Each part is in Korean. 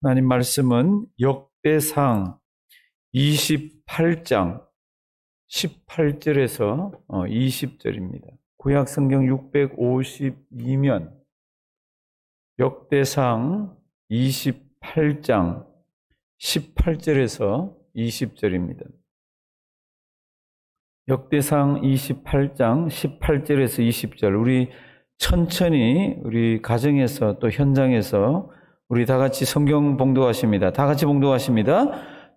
하나님 말씀은 역대상 28장 18절에서 20절입니다. 어, 구약 성경 652면 역대상 28장 18절에서 20절입니다. 역대상 28장 18절에서 20절 우리 천천히 우리 가정에서 또 현장에서 우리 다 같이 성경 봉독하십니다. 다 같이 봉독하십니다.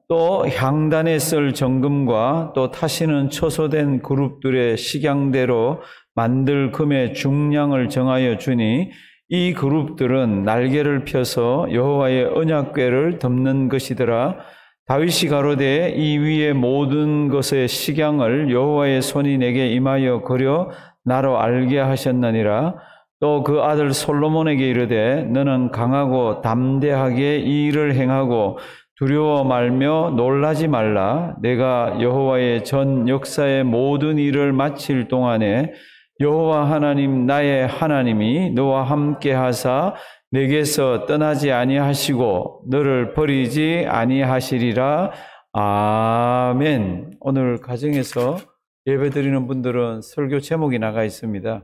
또 향단에 쓸 정금과 또 타시는 초소된 그룹들의 식양대로 만들 금의 중량을 정하여 주니 이 그룹들은 날개를 펴서 여호와의 언약궤를 덮는 것이더라. 다윗이 가로되 이 위에 모든 것의 식양을 여호와의 손이 내게 임하여 거려 나로 알게 하셨느니라. 또그 아들 솔로몬에게 이르되 너는 강하고 담대하게 이 일을 행하고 두려워 말며 놀라지 말라 내가 여호와의 전 역사의 모든 일을 마칠 동안에 여호와 하나님 나의 하나님이 너와 함께 하사 내게서 떠나지 아니하시고 너를 버리지 아니하시리라 아멘. 오늘 가정에서 예배드리는 분들은 설교 제목이 나가 있습니다.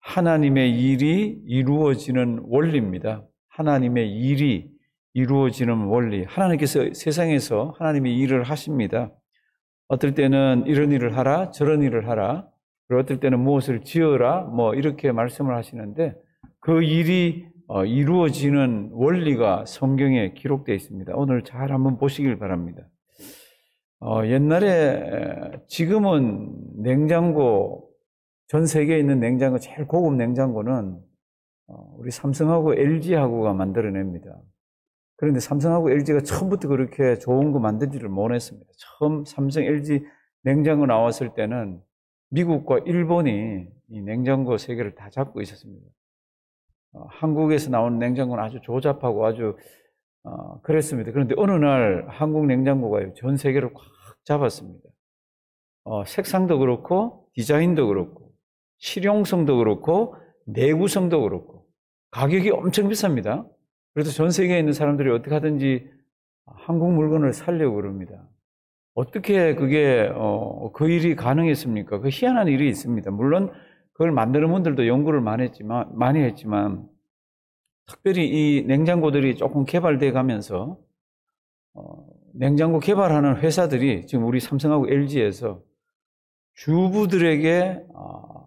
하나님의 일이 이루어지는 원리입니다. 하나님의 일이 이루어지는 원리. 하나님께서 세상에서 하나님의 일을 하십니다. 어떨 때는 이런 일을 하라, 저런 일을 하라, 그리고 어떨 때는 무엇을 지어라, 뭐 이렇게 말씀을 하시는데 그 일이 어, 이루어지는 원리가 성경에 기록되어 있습니다. 오늘 잘 한번 보시길 바랍니다. 어, 옛날에 지금은 냉장고 전 세계에 있는 냉장고, 제일 고급 냉장고는 어, 우리 삼성하고 LG하고가 만들어냅니다. 그런데 삼성하고 LG가 처음부터 그렇게 좋은 거 만들지를 못했습니다. 처음 삼성 LG 냉장고 나왔을 때는 미국과 일본이 이 냉장고 세계를 다 잡고 있었습니다. 어, 한국에서 나오는 냉장고는 아주 조잡하고 아주 어, 그랬습니다. 그런데 어느 날 한국 냉장고가 전 세계를 꽉 잡았습니다. 어, 색상도 그렇고 디자인도 그렇고 실용성도 그렇고 내구성도 그렇고 가격이 엄청 비쌉니다. 그래서 전 세계에 있는 사람들이 어떻게 하든지 한국 물건을 살려고 그럽니다. 어떻게 그게 어, 그 일이 가능했습니까? 그 희한한 일이 있습니다. 물론 그걸 만드는 분들도 연구를 많이 했지만 많이 했지만 특별히 이 냉장고들이 조금 개발돼 가면서 어, 냉장고 개발하는 회사들이 지금 우리 삼성하고 LG에서 주부들에게 어,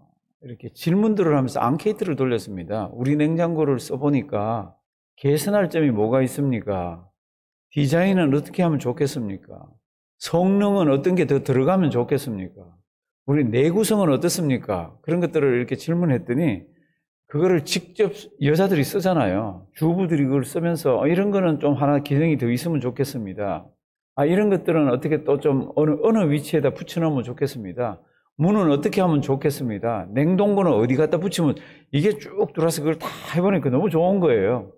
이렇게 질문들을 하면서 앙케이트를 돌렸습니다. 우리 냉장고를 써보니까 개선할 점이 뭐가 있습니까? 디자인은 어떻게 하면 좋겠습니까? 성능은 어떤 게 더 들어가면 좋겠습니까? 우리 내구성은 어떻습니까? 그런 것들을 이렇게 질문했더니 그거를 직접 여자들이 쓰잖아요. 주부들이 그걸 쓰면서 어, 이런 거는 좀 하나 기능이 더 있으면 좋겠습니다. 아, 이런 것들은 어떻게 또 좀 어느, 어느 위치에다 붙여놓으면 좋겠습니다. 문은 어떻게 하면 좋겠습니다. 냉동고는 어디 갖다 붙이면 이게 쭉 들어서 와 그걸 다 해보니까 너무 좋은 거예요.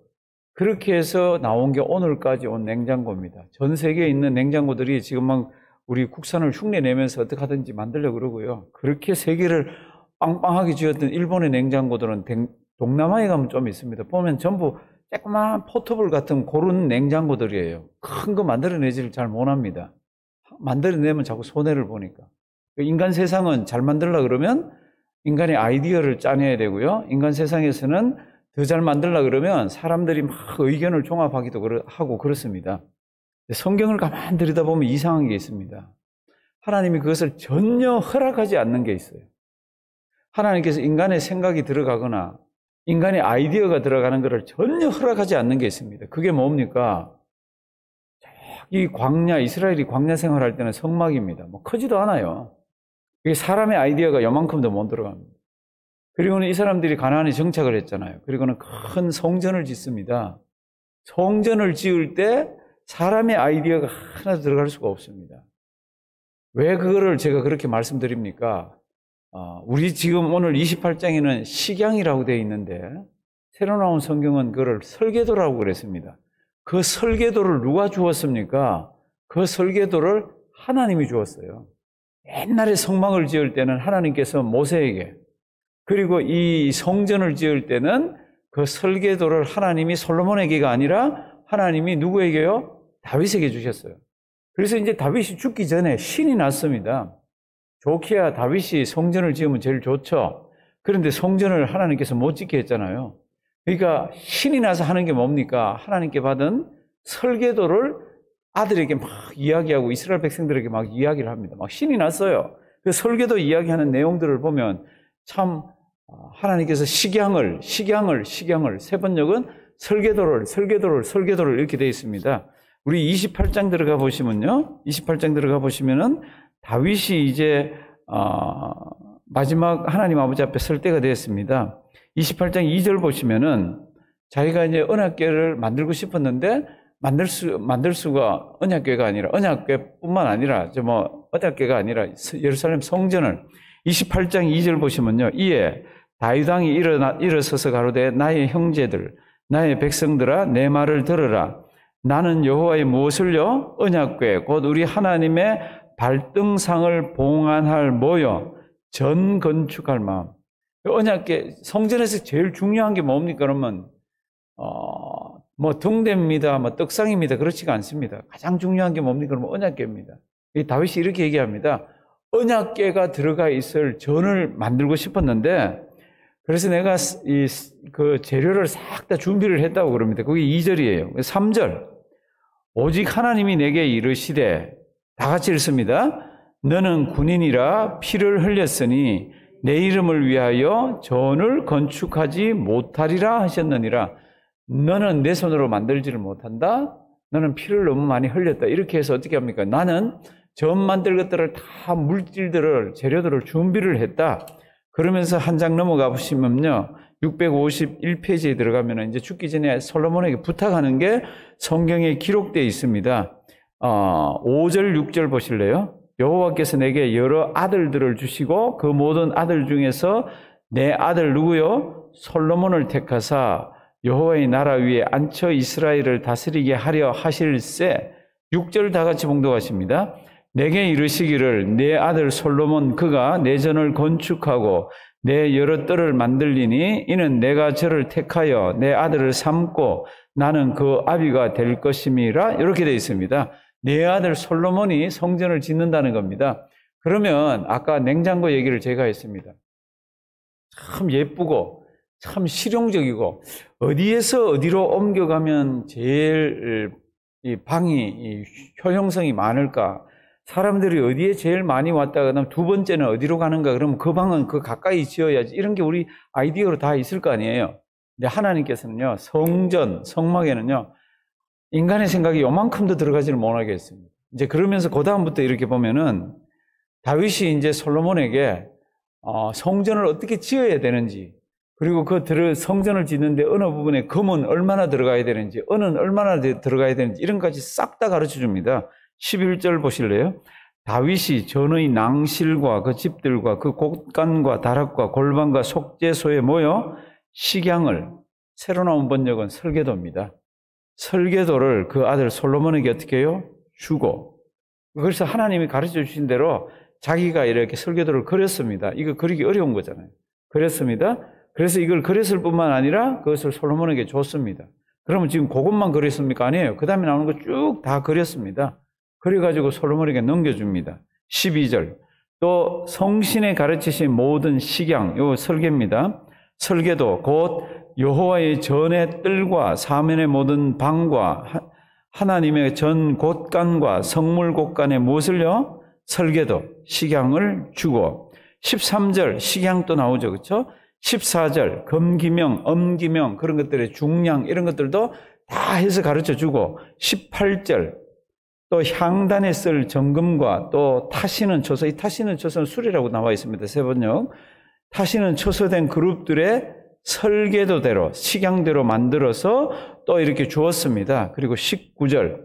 그렇게 해서 나온 게 오늘까지 온 냉장고입니다. 전 세계에 있는 냉장고들이 지금 막 우리 국산을 흉내내면서 어떻게 하든지 만들려고 그러고요. 그렇게 세계를 빵빵하게 지었던 일본의 냉장고들은 동남아에 가면 좀 있습니다. 보면 전부 조그만 포터블 같은 고른 냉장고들이에요. 큰 거 만들어내지를 잘 못합니다. 만들어내면 자꾸 손해를 보니까. 그 인간 세상은 잘만들라 그러면 인간의 아이디어를 짜내야 되고요. 인간 세상에서는 더 잘만들라 그러면 사람들이 막 의견을 종합하기도 하고 그렇습니다. 성경을 가만 들여다보면 이상한 게 있습니다. 하나님이 그것을 전혀 허락하지 않는 게 있어요. 하나님께서 인간의 생각이 들어가거나 인간의 아이디어가 들어가는 것을 전혀 허락하지 않는 게 있습니다. 그게 뭡니까? 이 광야, 이스라엘이 광야 생활할 때는 성막입니다. 뭐 크지도 않아요. 이게 사람의 아이디어가 요만큼도 못 들어갑니다. 그리고는 이 사람들이 가난안에 정착을 했잖아요. 그리고는 큰 성전을 짓습니다. 성전을 지을 때 사람의 아이디어가 하나 들어갈 수가 없습니다. 왜 그거를 제가 그렇게 말씀드립니까? 아, 우리 지금 오늘 28장에는 식양이라고 되어 있는데 새로 나온 성경은 그거를 설계도라고 그랬습니다. 그 설계도를 누가 주었습니까? 그 설계도를 하나님이 주었어요. 옛날에 성막을 지을 때는 하나님께서 모세에게 그리고 이 성전을 지을 때는 그 설계도를 하나님이 솔로몬에게가 아니라 하나님이 누구에게요? 다윗에게 주셨어요. 그래서 이제 다윗이 죽기 전에 신이 났습니다. 좋게야 다윗이 성전을 지으면 제일 좋죠. 그런데 성전을 하나님께서 못 짓게 했잖아요. 그러니까 신이 나서 하는 게 뭡니까? 하나님께 받은 설계도를 아들에게 막 이야기하고 이스라엘 백성들에게 막 이야기를 합니다. 막 신이 났어요. 그 설계도 이야기하는 내용들을 보면 참 아, 하나님께서 식양을, 식양을, 식양을 세 번역은 설계도를, 설계도를, 설계도를 이렇게 되어 있습니다. 우리 28장 들어가 보시면요. 28장 들어가 보시면은 다윗이 이제 어, 마지막 하나님 아버지 앞에 설 때가 되었습니다. 28장 2절 보시면은 자기가 이제 은약계를 만들고 싶었는데 만들 수 만들 수가 언약궤가 아니라 언약궤뿐만 아니라 뭐언약궤가 아니라 예루살렘 성전을 28장 2절 보시면요. 이에 다윗 왕이 일어나 일어서서 가로되 나의 형제들 나의 백성들아 내 말을 들으라 나는 여호와의 무엇을요 언약궤 곧 우리 하나님의 발등상을 봉안할 모여 전 건축할 마음 언약궤 성전에서 제일 중요한 게 뭡니까 그러면 어뭐 등대입니다, 뭐 떡상입니다. 그렇지가 않습니다. 가장 중요한 게 뭡니까? 그러면 언약계입니다. 이 다윗이 이렇게 얘기합니다. 언약계가 들어가 있을 전을 만들고 싶었는데 그래서 내가 이 그 재료를 싹 다 준비를 했다고 그럽니다. 그게 2절이에요. 3절. 오직 하나님이 내게 이르시되 다 같이 읽습니다. 너는 군인이라 피를 흘렸으니 내 이름을 위하여 전을 건축하지 못하리라 하셨느니라. 너는 내 손으로 만들지를 못한다. 너는 피를 너무 많이 흘렸다. 이렇게 해서 어떻게 합니까? 나는 전 만들 것들을 다 물질들을, 재료들을 준비를 했다. 그러면서 한 장 넘어가 보시면요. 651페이지에 들어가면 이제 죽기 전에 솔로몬에게 부탁하는 게 성경에 기록되어 있습니다. 어, 5절, 6절 보실래요? 여호와께서 내게 여러 아들들을 주시고 그 모든 아들 중에서 내 아들 누구요? 솔로몬을 택하사 여호와의 나라 위에 앉혀 이스라엘을 다스리게 하려 하실세 6절 다 같이 봉독하십니다. 내게 이르시기를 내 아들 솔로몬 그가 내전을 건축하고 내 여러 뜰을 만들리니 이는 내가 저를 택하여 내 아들을 삼고 나는 그 아비가 될 것임이라 이렇게 되어 있습니다. 내 아들 솔로몬이 성전을 짓는다는 겁니다. 그러면 아까 냉장고 얘기를 제가 했습니다. 참 예쁘고 참 실용적이고 어디에서 어디로 옮겨가면 제일 이 방이 이 효용성이 많을까? 사람들이 어디에 제일 많이 왔다 그다음 두 번째는 어디로 가는가 그러면 그 방은 그 가까이 지어야지 이런 게 우리 아이디어로 다 있을 거 아니에요. 근데 하나님께서는요 성전 성막에는요 인간의 생각이 요만큼도 들어가지를 못하게 했습니다. 이제 그러면서 그 다음부터 이렇게 보면은 다윗이 이제 솔로몬에게 어, 성전을 어떻게 지어야 되는지 그리고 그 들을 성전을 짓는데 어느 부분에 금은 얼마나 들어가야 되는지, 은은 얼마나 들어가야 되는지 이런 까지 싹 다 가르쳐 줍니다. 11절 보실래요? 다윗이 전의 낭실과 그 집들과 그 곡간과 다락과 골방과 속재소에 모여 식양을 새로 나온 번역은 설계도입니다. 설계도를 그 아들 솔로몬에게 어떻게 해요? 주고 그래서 하나님이 가르쳐 주신 대로 자기가 이렇게 설계도를 그렸습니다. 이거 그리기 어려운 거잖아요. 그랬습니다 그래서 이걸 그렸을 뿐만 아니라 그것을 솔로몬에게 줬습니다. 그러면 지금 그것만 그렸습니까? 아니에요. 그 다음에 나오는 거 쭉 다 그렸습니다. 그래가지고 솔로몬에게 넘겨줍니다. 12절. 또 성신의 가르치신 모든 식양, 요 설계입니다. 설계도 곧 여호와의 전의 뜰과 사면의 모든 방과 하나님의 전 곳간과 성물 곳간의 무엇을요? 설계도, 식양을 주고 13절 식양도 나오죠. 그렇죠? 14절, 금기명, 엄기명, 그런 것들의 중량, 이런 것들도 다 해서 가르쳐 주고, 18절, 또 향단에 쓸 정금과 또 타시는 초소, 이 타시는 초소는 술이라고 나와 있습니다. 세 번역. 타시는 초소된 그룹들의 설계도대로, 식양대로 만들어서 또 이렇게 주었습니다. 그리고 19절,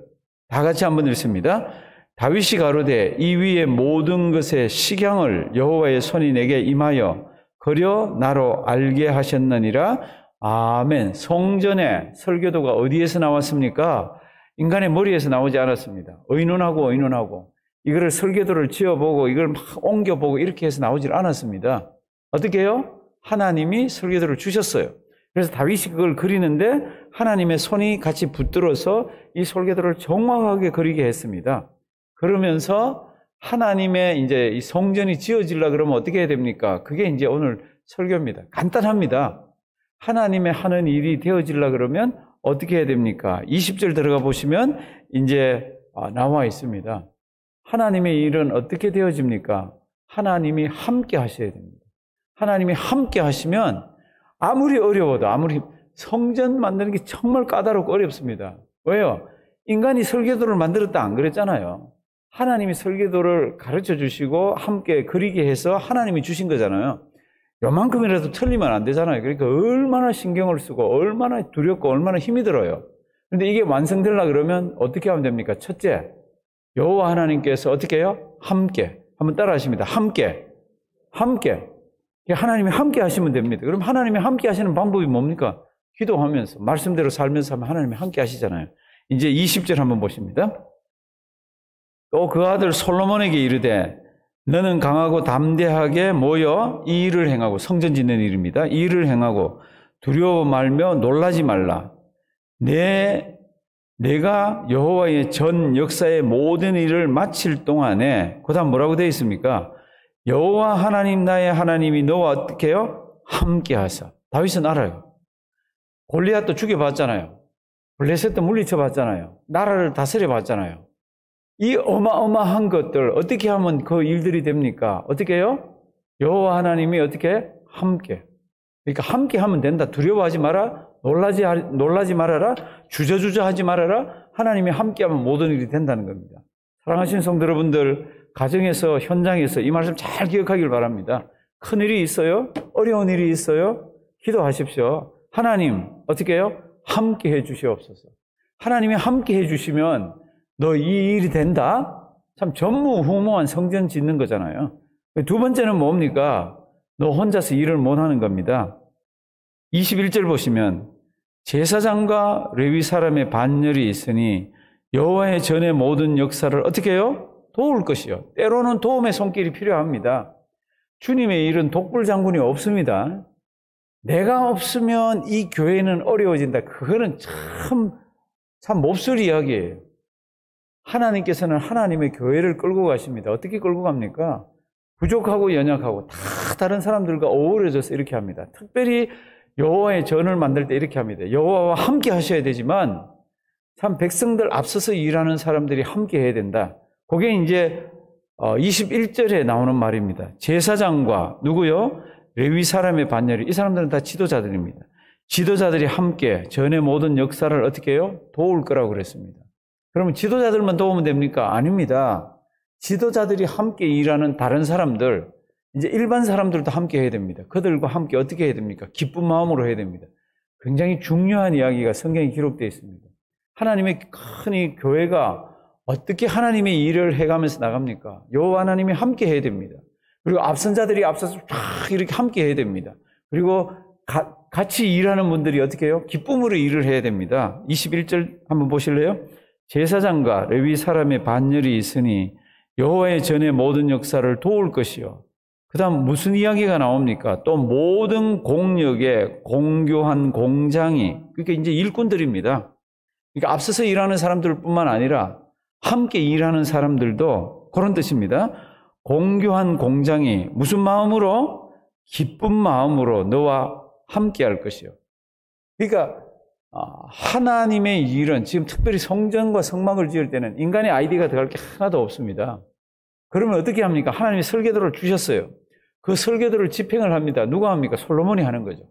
다 같이 한 번 읽습니다. 다윗이 가로되 이 위의 모든 것의 식양을 여호와의 손이 내게 임하여 허려 나로 알게 하셨느니라. 아멘. 성전의 설교도가 어디에서 나왔습니까? 인간의 머리에서 나오지 않았습니다. 의논하고 의논하고 이거를 설교도를 지어보고 이걸 막 옮겨보고 이렇게 해서 나오질 않았습니다. 어떻게 해요? 하나님이 설교도를 주셨어요. 그래서 다윗이 그걸 그리는데 하나님의 손이 같이 붙들어서 이 설계도를 정확하게 그리게 했습니다. 그러면서 하나님의 이제 이 성전이 지어질라 그러면 어떻게 해야 됩니까? 그게 이제 오늘 설교입니다. 간단합니다. 하나님의 하는 일이 되어질라 그러면 어떻게 해야 됩니까? 20절 들어가 보시면 이제 아, 나와 있습니다. 하나님의 일은 어떻게 되어집니까? 하나님이 함께 하셔야 됩니다. 하나님이 함께 하시면 아무리 어려워도 아무리 성전 만드는 게 정말 까다롭고 어렵습니다. 왜요? 인간이 설계도를 만들었다 안 그랬잖아요. 하나님이 설계도를 가르쳐 주시고 함께 그리게 해서 하나님이 주신 거잖아요. 요만큼이라도 틀리면 안 되잖아요. 그러니까 얼마나 신경을 쓰고 얼마나 두렵고 얼마나 힘이 들어요. 근데 이게 완성되려 그러면 어떻게 하면 됩니까? 첫째, 여호와 하나님께서 어떻게 해요? 함께. 한번 따라 하십니다. 함께. 함께. 하나님이 함께 하시면 됩니다. 그럼 하나님이 함께 하시는 방법이 뭡니까? 기도하면서, 말씀대로 살면서 하면 하나님이 함께 하시잖아요. 이제 20절 한번 보십니다. 또그 아들 솔로몬에게 이르되 너는 강하고 담대하게 모여 이 일을 행하고 성전 짓는 일입니다. 이 일을 행하고 두려워 말며 놀라지 말라. 내 내가 여호와의 전 역사의 모든 일을 마칠 동안에 그다음 뭐라고 되어 있습니까? 여호와 하나님 나의 하나님이 너와 어떻게 해요? 함께하사. 다윗은 알아요. 골리앗도 죽여봤잖아요. 블레셋도 물리쳐봤잖아요. 나라를 다스려봤잖아요. 이 어마어마한 것들 어떻게 하면 그 일들이 됩니까? 어떻게 해요? 여호와 하나님이 어떻게 함께 그러니까 함께 하면 된다. 두려워하지 마라. 놀라지 놀라지 말아라. 주저주저하지 말아라. 하나님이 함께하면 모든 일이 된다는 겁니다. 사랑하시는 성도 여러분들 가정에서 현장에서 이 말씀 잘 기억하길 바랍니다. 큰 일이 있어요. 어려운 일이 있어요. 기도하십시오. 하나님 어떻게 해요? 함께 해 주시옵소서. 하나님이 함께 해 주시면 너이 일이 된다? 참 전무후무한 성전 짓는 거잖아요. 두 번째는 뭡니까? 너 혼자서 일을 못 하는 겁니다. 21절 보시면 제사장과 레위 사람의 반열이 있으니 여호와의 전의 모든 역사를 어떻게 해요? 도울 것이요. 때로는 도움의 손길이 필요합니다. 주님의 일은 독불 장군이 없습니다. 내가 없으면 이 교회는 어려워진다. 그거는 참, 참 몹쓸 이야기예요. 하나님께서는 하나님의 교회를 끌고 가십니다. 어떻게 끌고 갑니까? 부족하고 연약하고 다 다른 사람들과 어우러져서 이렇게 합니다. 특별히 여호와의 전을 만들 때 이렇게 합니다. 여호와와 함께 하셔야 되지만 참 백성들 앞서서 일하는 사람들이 함께 해야 된다. 그게 이제 21절에 어, 나오는 말입니다. 제사장과 누구요? 레위 사람의 반열이 이 사람들은 다 지도자들입니다. 지도자들이 함께 전의 모든 역사를 어떻게 해요? 도울 거라고 그랬습니다. 그러면 지도자들만 도우면 됩니까? 아닙니다. 지도자들이 함께 일하는 다른 사람들, 이제 일반 사람들도 함께 해야 됩니다. 그들과 함께 어떻게 해야 됩니까? 기쁜 마음으로 해야 됩니다. 굉장히 중요한 이야기가 성경에 기록되어 있습니다. 하나님의 큰 이 교회가 어떻게 하나님의 일을 해가면서 나갑니까? 여호와 하나님이 함께 해야 됩니다. 그리고 앞선 자들이 앞서서 쫙 이렇게 함께 해야 됩니다. 그리고 가, 같이 일하는 분들이 어떻게 해요? 기쁨으로 일을 해야 됩니다. 21절 한번 보실래요? 제사장과 레위 사람의 반열이 있으니 여호와의 전의 모든 역사를 도울 것이요. 그다음 무슨 이야기가 나옵니까? 또 모든 공력의 공교한 공장이 그게 그러니까 이제 일꾼들입니다. 그러니까 앞서서 일하는 사람들뿐만 아니라 함께 일하는 사람들도 그런 뜻입니다. 공교한 공장이 무슨 마음으로? 기쁜 마음으로 너와 함께 할 것이요. 그러니까 아, 하나님의 일은 지금 특별히 성전과 성막을 지을 때는 인간의 아이디가 들어갈 게 하나도 없습니다. 그러면 어떻게 합니까? 하나님이 설계도를 주셨어요. 그 설계도를 집행을 합니다. 누가 합니까? 솔로몬이 하는 거죠.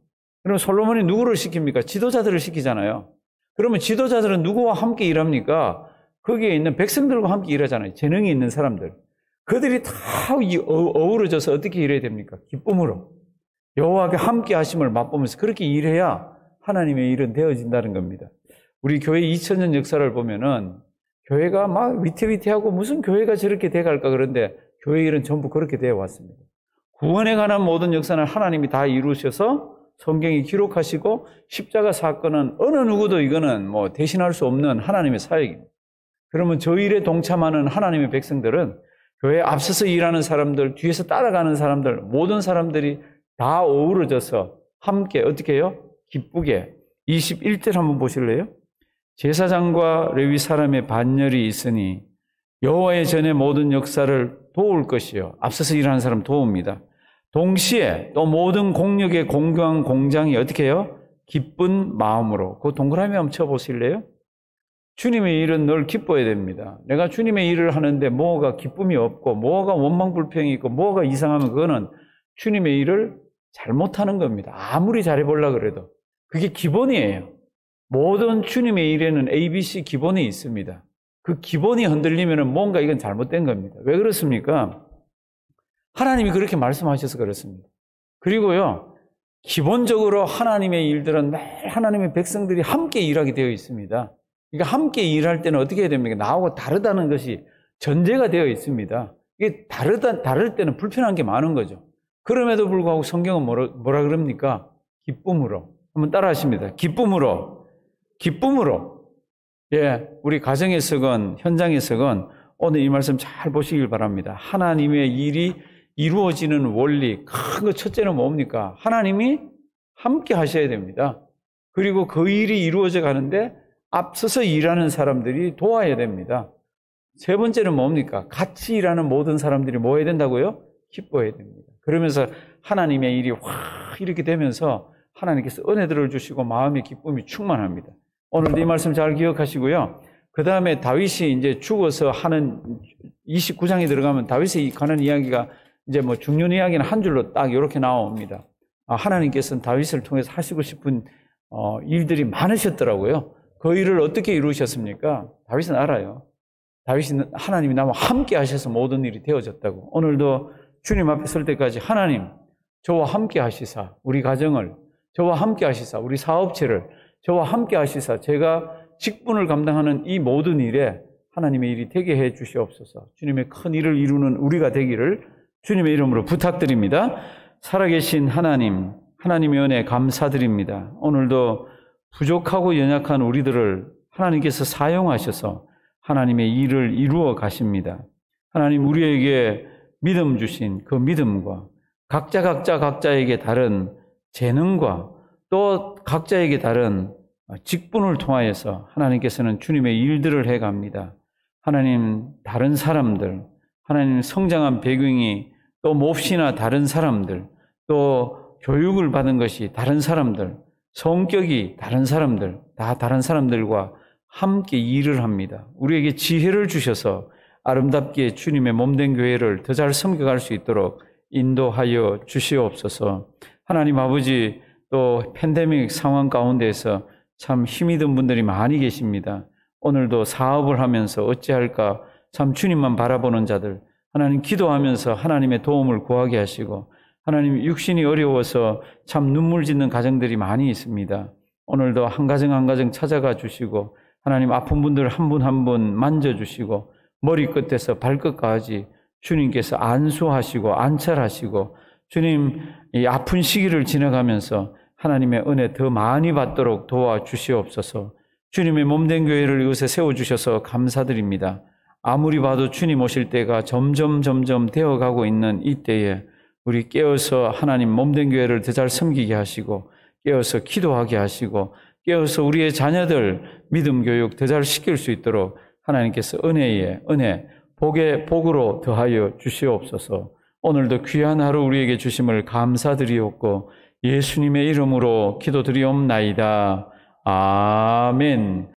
그럼 솔로몬이 누구를 시킵니까? 지도자들을 시키잖아요. 그러면 지도자들은 누구와 함께 일합니까? 거기에 있는 백성들과 함께 일하잖아요. 재능이 있는 사람들. 그들이 다 어, 어우러져서 어떻게 일해야 됩니까? 기쁨으로. 여호와께 함께 하심을 맛보면서 그렇게 일해야 하나님의 일은 되어진다는 겁니다. 우리 교회 2000년 역사를 보면은 교회가 막 위태위태하고 무슨 교회가 저렇게 돼갈까 그런데 교회 일은 전부 그렇게 되어 왔습니다. 구원에 관한 모든 역사는 하나님이 다 이루셔서 성경이 기록하시고 십자가 사건은 어느 누구도 이거는 뭐 대신할 수 없는 하나님의 사역입니다. 그러면 저 일에 동참하는 하나님의 백성들은 교회 앞서서 일하는 사람들, 뒤에서 따라가는 사람들, 모든 사람들이 다 어우러져서 함께 어떻게 해요? 기쁘게 21절 한번 보실래요? 제사장과 레위 사람의 반열이 있으니 여호와의 전에 모든 역사를 도울 것이요. 앞서서 일하는 사람 도웁니다. 동시에 또 모든 공력의 공경 공장이 어떻게 해요? 기쁜 마음으로. 그 동그라미 한번 쳐보실래요? 주님의 일은 늘 기뻐야 됩니다. 내가 주님의 일을 하는데 뭐가 기쁨이 없고 뭐가 원망불평이 있고 뭐가 이상하면 그거는 주님의 일을 잘못하는 겁니다. 아무리 잘해보려 그래도. 그게 기본이에요. 모든 주님의 일에는 ABC 기본이 있습니다. 그 기본이 흔들리면 뭔가 이건 잘못된 겁니다. 왜 그렇습니까? 하나님이 그렇게 말씀하셔서 그렇습니다. 그리고요, 기본적으로 하나님의 일들은 매일 하나님의 백성들이 함께 일하게 되어 있습니다. 그러니까 함께 일할 때는 어떻게 해야 됩니까? 나하고 다르다는 것이 전제가 되어 있습니다. 이게 다르다, 다를 때는 불편한 게 많은 거죠. 그럼에도 불구하고 성경은 뭐라, 뭐라 그럽니까? 기쁨으로. 한번 따라 하십니다. 기쁨으로, 기쁨으로. 예, 우리 가정에서건 현장에서건 오늘 이 말씀 잘 보시길 바랍니다. 하나님의 일이 이루어지는 원리, 큰거 첫째는 뭡니까? 하나님이 함께 하셔야 됩니다. 그리고 그 일이 이루어져 가는데 앞서서 일하는 사람들이 도와야 됩니다. 세 번째는 뭡니까? 같이 일하는 모든 사람들이 뭐 해야 된다고요? 기뻐해야 됩니다. 그러면서 하나님의 일이 확 이렇게 되면서 하나님께서 은혜들을 주시고 마음의 기쁨이 충만합니다. 오늘도 이 말씀 잘 기억하시고요. 그 다음에 다윗이 이제 죽어서 하는 29장에 들어가면 다윗이 가는 이야기가 이제 뭐 중년 이야기는 한 줄로 딱 이렇게 나옵니다. 아, 하나님께서는 다윗을 통해서 하시고 싶은 어, 일들이 많으셨더라고요. 그 일을 어떻게 이루셨습니까? 다윗은 알아요. 다윗은 하나님이 나와 함께 하셔서 모든 일이 되어졌다고. 오늘도 주님 앞에 설 때까지 하나님, 저와 함께 하시사, 우리 가정을, 저와 함께 하시사 우리 사업체를 저와 함께 하시사 제가 직분을 감당하는 이 모든 일에 하나님의 일이 되게 해 주시옵소서. 주님의 큰 일을 이루는 우리가 되기를 주님의 이름으로 부탁드립니다. 살아계신 하나님, 하나님의 은혜 감사드립니다. 오늘도 부족하고 연약한 우리들을 하나님께서 사용하셔서 하나님의 일을 이루어 가십니다. 하나님 우리에게 믿음 주신 그 믿음과 각자 각자 각자에게 다른 재능과 또 각자에게 다른 직분을 통하여서 하나님께서는 주님의 일들을 해 갑니다. 하나님 다른 사람들, 하나님 성장한 배경이 또 몹시나 다른 사람들, 또 교육을 받은 것이 다른 사람들, 성격이 다른 사람들, 다 다른 사람들과 함께 일을 합니다. 우리에게 지혜를 주셔서 아름답게 주님의 몸된 교회를 더 잘 섬겨갈 수 있도록 인도하여 주시옵소서. 하나님 아버지 또 팬데믹 상황 가운데서 에참 힘이 든 분들이 많이 계십니다. 오늘도 사업을 하면서 어찌할까 참 주님만 바라보는 자들 하나님 기도하면서 하나님의 도움을 구하게 하시고 하나님 육신이 어려워서 참 눈물 짓는 가정들이 많이 있습니다. 오늘도 한 가정 한 가정 찾아가 주시고 하나님 아픈 분들 한 분 한 분 만져 주시고 머리끝에서 발끝까지 주님께서 안수하시고 안찰하시고 주님 이 아픈 시기를 지나가면서 하나님의 은혜 더 많이 받도록 도와주시옵소서. 주님의 몸된 교회를 이곳에 세워주셔서 감사드립니다. 아무리 봐도 주님 오실 때가 점점 점점 되어가고 있는 이때에 우리 깨어서 하나님 몸된 교회를 더 잘 섬기게 하시고 깨어서 기도하게 하시고 깨어서 우리의 자녀들 믿음 교육 더 잘 시킬 수 있도록 하나님께서 은혜에 은혜 복의 복으로 더하여 주시옵소서. 오늘도 귀한 하루 우리에게 주심을 감사드리옵고 예수님의 이름으로 기도드리옵나이다. 아멘.